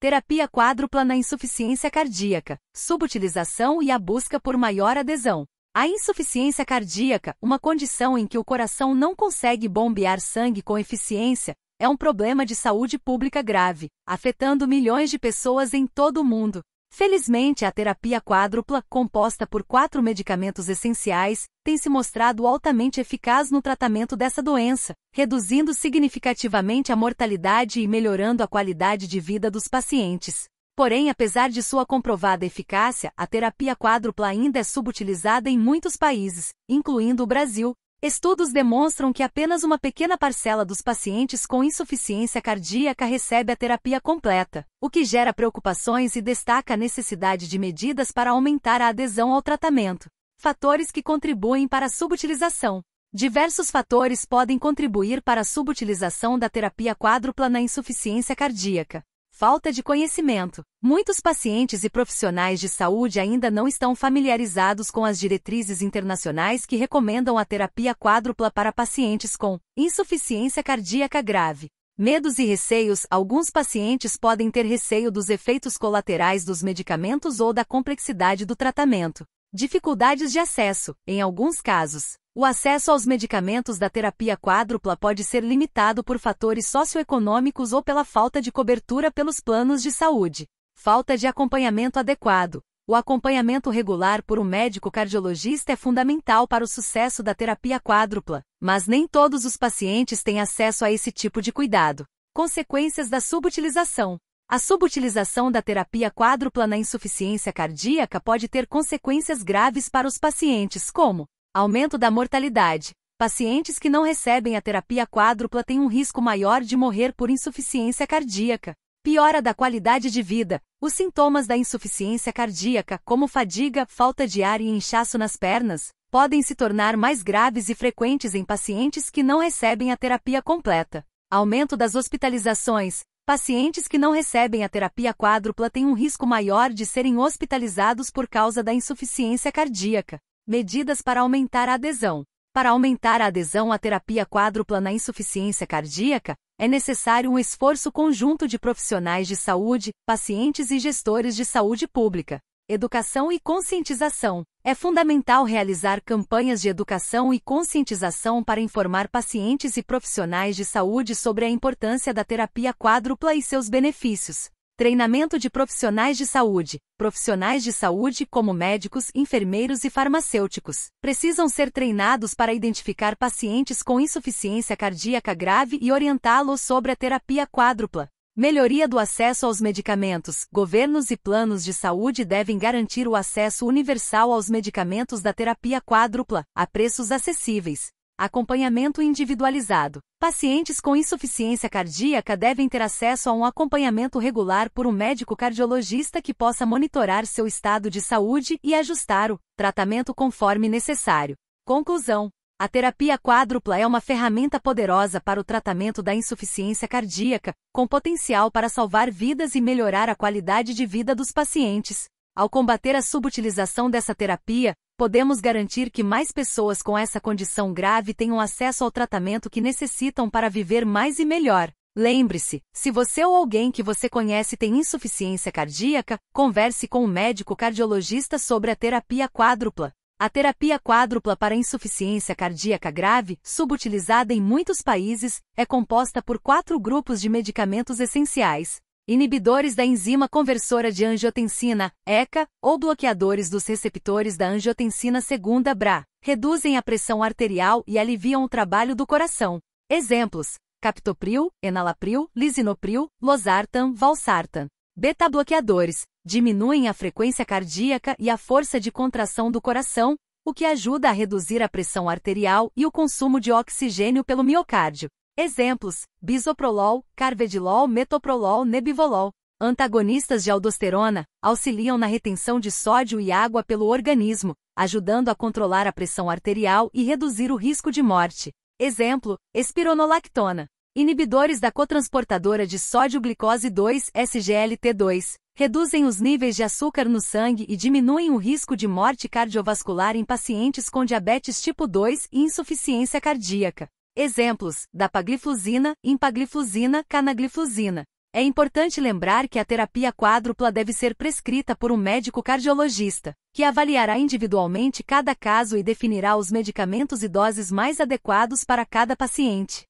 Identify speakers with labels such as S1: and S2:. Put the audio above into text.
S1: Terapia quádrupla na insuficiência cardíaca, subutilização e a busca por maior adesão. A insuficiência cardíaca, uma condição em que o coração não consegue bombear sangue com eficiência, é um problema de saúde pública grave, afetando milhões de pessoas em todo o mundo, Felizmente, a terapia quádrupla, composta por quatro medicamentos essenciais, tem se mostrado altamente eficaz no tratamento dessa doença, reduzindo significativamente a mortalidade e melhorando a qualidade de vida dos pacientes. Porém, apesar de sua comprovada eficácia, a terapia quádrupla ainda é subutilizada em muitos países, incluindo o Brasil, Estudos demonstram que apenas uma pequena parcela dos pacientes com insuficiência cardíaca recebe a terapia completa, o que gera preocupações e destaca a necessidade de medidas para aumentar a adesão ao tratamento. Fatores que contribuem para a subutilização. Diversos fatores podem contribuir para a subutilização da terapia quádrupla na insuficiência cardíaca, Falta de conhecimento. Muitos pacientes e profissionais de saúde ainda não estão familiarizados com as diretrizes internacionais que recomendam a terapia quádrupla para pacientes com insuficiência cardíaca grave. Medos e receios: alguns pacientes podem ter receio dos efeitos colaterais dos medicamentos ou da complexidade do tratamento. Dificuldades de acesso: em alguns casos, o acesso aos medicamentos da terapia quádrupla pode ser limitado por fatores socioeconômicos ou pela falta de cobertura pelos planos de saúde. Falta de acompanhamento adequado. O acompanhamento regular por um médico cardiologista é fundamental para o sucesso da terapia quádrupla, mas nem todos os pacientes têm acesso a esse tipo de cuidado. Consequências da subutilização. A subutilização da terapia quádrupla na insuficiência cardíaca pode ter consequências graves para os pacientes, como Aumento da mortalidade. Pacientes que não recebem a terapia quádrupla têm um risco maior de morrer por insuficiência cardíaca. Piora da qualidade de vida. Os sintomas da insuficiência cardíaca, como fadiga, falta de ar e inchaço nas pernas, podem se tornar mais graves e frequentes em pacientes que não recebem a terapia completa. Aumento das hospitalizações. Pacientes que não recebem a terapia quádrupla têm um risco maior de serem hospitalizados por causa da insuficiência cardíaca. Medidas para aumentar a adesão. Para aumentar a adesão à terapia quádrupla na insuficiência cardíaca, é necessário um esforço conjunto de profissionais de saúde, pacientes e gestores de saúde pública. Educação e conscientização. É fundamental realizar campanhas de educação e conscientização para informar pacientes e profissionais de saúde sobre a importância da terapia quádrupla e seus benefícios. Treinamento de profissionais de saúde. Profissionais de saúde, como médicos, enfermeiros e farmacêuticos, precisam ser treinados para identificar pacientes com insuficiência cardíaca grave e orientá-los sobre a terapia quádrupla. Melhoria do acesso aos medicamentos. Governos e planos de saúde devem garantir o acesso universal aos medicamentos da terapia quádrupla, a preços acessíveis, Acompanhamento individualizado. Pacientes com insuficiência cardíaca devem ter acesso a um acompanhamento regular por um médico cardiologista que possa monitorar seu estado de saúde e ajustar o tratamento conforme necessário. Conclusão: a terapia quádrupla é uma ferramenta poderosa para o tratamento da insuficiência cardíaca, com potencial para salvar vidas e melhorar a qualidade de vida dos pacientes. Ao combater a subutilização dessa terapia, podemos garantir que mais pessoas com essa condição grave tenham acesso ao tratamento que necessitam para viver mais e melhor. Lembre-se, se você ou alguém que você conhece tem insuficiência cardíaca, converse com um médico cardiologista sobre a terapia quádrupla. A terapia quádrupla para insuficiência cardíaca grave, subutilizada em muitos países, é composta por quatro grupos de medicamentos essenciais: inibidores da enzima conversora de angiotensina, ECA, ou bloqueadores dos receptores da angiotensina segunda BRA, reduzem a pressão arterial e aliviam o trabalho do coração. Exemplos: captopril, enalapril, lisinopril, losartan, valsartan. Beta-bloqueadores diminuem a frequência cardíaca e a força de contração do coração, o que ajuda a reduzir a pressão arterial e o consumo de oxigênio pelo miocárdio. Exemplos: bisoprolol, carvedilol, metoprolol, nebivolol. Antagonistas de aldosterona auxiliam na retenção de sódio e água pelo organismo, ajudando a controlar a pressão arterial e reduzir o risco de morte. Exemplo: espironolactona. Inibidores da cotransportadora de sódio-glicose 2, SGLT2, reduzem os níveis de açúcar no sangue e diminuem o risco de morte cardiovascular em pacientes com diabetes tipo 2 e insuficiência cardíaca. Exemplos: da paglifluzina, impaglifluzina, É importante lembrar que a terapia quádrupla deve ser prescrita por um médico cardiologista, que avaliará individualmente cada caso e definirá os medicamentos e doses mais adequados para cada paciente.